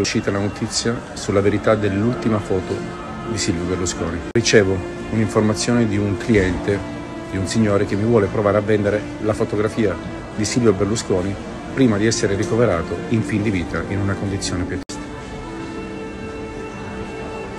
è uscita la notizia sulla verità dell'ultima foto di Silvio Berlusconi. Ricevo un'informazione di un cliente, di un signore che mi vuole provare a vendere la fotografia di Silvio Berlusconi prima di essere ricoverato in fin di vita in una condizione pietà.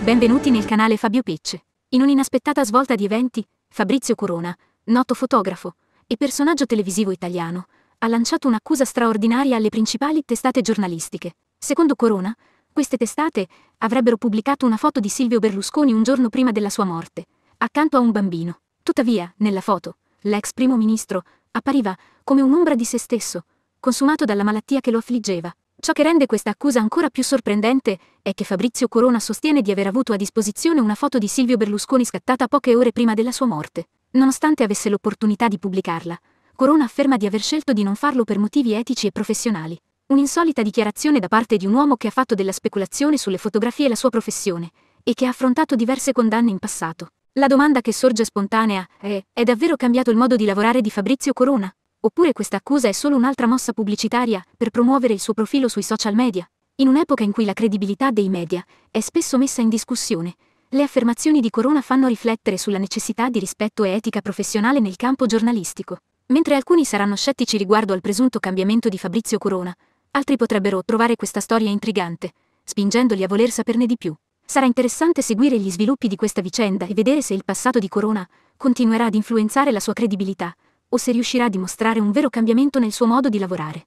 Benvenuti nel canale Fabio Pecce. In un'inaspettata svolta di eventi, Fabrizio Corona, noto fotografo e personaggio televisivo italiano, ha lanciato un'accusa straordinaria alle principali testate giornalistiche, Secondo Corona, queste testate avrebbero pubblicato una foto di Silvio Berlusconi un giorno prima della sua morte, accanto a un bambino. Tuttavia, nella foto, l'ex primo ministro appariva come un'ombra di se stesso, consumato dalla malattia che lo affliggeva. Ciò che rende questa accusa ancora più sorprendente è che Fabrizio Corona sostiene di aver avuto a disposizione una foto di Silvio Berlusconi scattata poche ore prima della sua morte. Nonostante avesse l'opportunità di pubblicarla, Corona afferma di aver scelto di non farlo per motivi etici e professionali. Un'insolita dichiarazione da parte di un uomo che ha fatto della speculazione sulle fotografie la sua professione e che ha affrontato diverse condanne in passato. La domanda che sorge spontanea è: è davvero cambiato il modo di lavorare di Fabrizio Corona? Oppure questa accusa è solo un'altra mossa pubblicitaria per promuovere il suo profilo sui social media? In un'epoca in cui la credibilità dei media è spesso messa in discussione, le affermazioni di Corona fanno riflettere sulla necessità di rispetto e etica professionale nel campo giornalistico. Mentre alcuni saranno scettici riguardo al presunto cambiamento di Fabrizio Corona, Altri potrebbero trovare questa storia intrigante, spingendoli a voler saperne di più. Sarà interessante seguire gli sviluppi di questa vicenda e vedere se il passato di Corona continuerà ad influenzare la sua credibilità, o se riuscirà a dimostrare un vero cambiamento nel suo modo di lavorare.